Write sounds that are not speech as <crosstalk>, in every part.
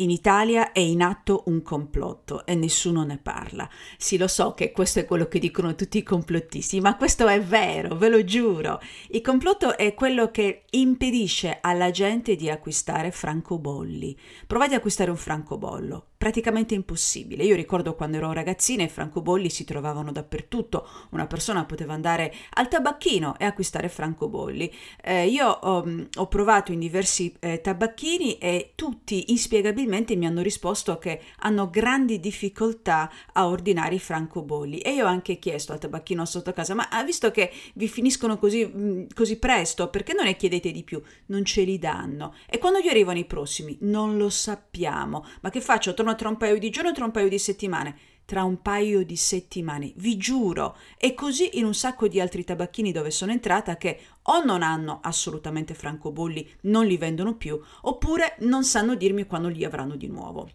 In Italia è in atto un complotto e nessuno ne parla. Sì, lo so che questo è quello che dicono tutti i complottisti, ma questo è vero, ve lo giuro. Il complotto è quello che impedisce alla gente di acquistare francobolli. Provate ad acquistare un francobollo praticamente impossibile. Io ricordo quando ero ragazzina i francobolli si trovavano dappertutto, una persona poteva andare al tabacchino e acquistare francobolli. Eh, io um, ho provato in diversi eh, tabacchini e tutti inspiegabilmente mi hanno risposto che hanno grandi difficoltà a ordinare i francobolli e io ho anche chiesto al tabacchino sotto casa, ma ah, visto che vi finiscono così, mm, così presto, perché non ne chiedete di più? Non ce li danno. E quando gli arrivano i prossimi? Non lo sappiamo. Ma che faccio? Torno tra un paio di giorni, tra un paio di settimane, tra un paio di settimane, vi giuro. E così in un sacco di altri tabacchini dove sono entrata che o non hanno assolutamente francobolli, non li vendono più, oppure non sanno dirmi quando li avranno di nuovo.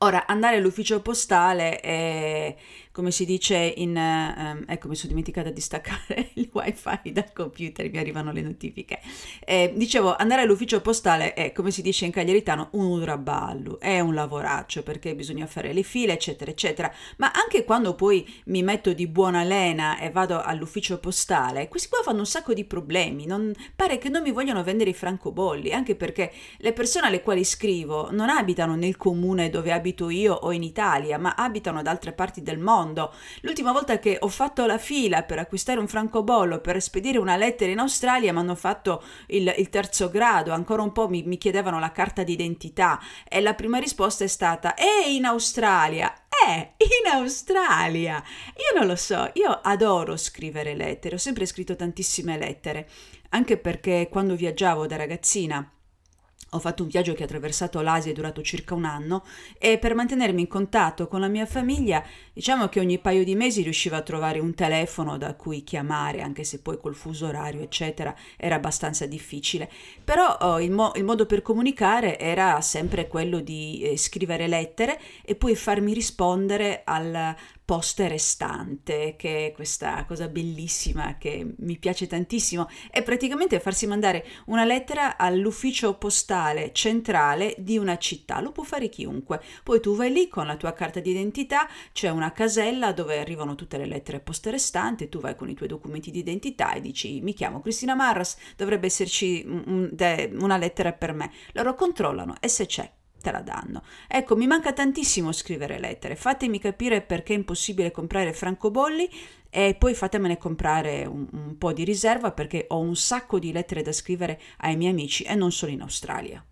Ora, andare all'ufficio postale è, come si dice in... Um, ecco, mi sono dimenticata di staccare <laughs> il wifi dal computer, mi arrivano le notifiche. Eh, dicevo, andare all'ufficio postale è, come si dice in cagliaritano, un udraballo, è un lavoraccio perché bisogna fare le file, eccetera, eccetera. Ma anche quando poi mi metto di buona lena e vado all'ufficio postale, questi qua fanno un sacco di problemi, non, pare che non mi vogliono vendere i francobolli, anche perché le persone alle quali scrivo non abitano nel comune dove abitano abito io o in Italia, ma abitano da altre parti del mondo. L'ultima volta che ho fatto la fila per acquistare un francobollo per spedire una lettera in Australia mi hanno fatto il, il terzo grado, ancora un po' mi, mi chiedevano la carta d'identità e la prima risposta è stata «E in Australia!» Eh, in Australia! Io non lo so, io adoro scrivere lettere, ho sempre scritto tantissime lettere, anche perché quando viaggiavo da ragazzina ho fatto un viaggio che ha attraversato l'Asia e durato circa un anno e per mantenermi in contatto con la mia famiglia diciamo che ogni paio di mesi riuscivo a trovare un telefono da cui chiamare anche se poi col fuso orario eccetera era abbastanza difficile però oh, il, mo- il, modo per comunicare era sempre quello di eh, scrivere lettere e poi farmi rispondere al poste restante che è questa cosa bellissima che mi piace tantissimo è praticamente farsi mandare una lettera all'ufficio postale portale centrale di una città, lo può fare chiunque. Poi tu vai lì con la tua carta d'identità, c'è una casella dove arrivano tutte le lettere poste restanti, tu vai con i tuoi documenti d'identità e dici mi chiamo Cristina Marras, dovrebbe esserci una lettera per me. Loro controllano e se c'è te la danno. Ecco, mi manca tantissimo scrivere lettere, fatemi capire perché è impossibile comprare francobolli e poi fatemene comprare un, un po' di riserva perché ho un sacco di lettere da scrivere ai miei amici e non solo in Australia.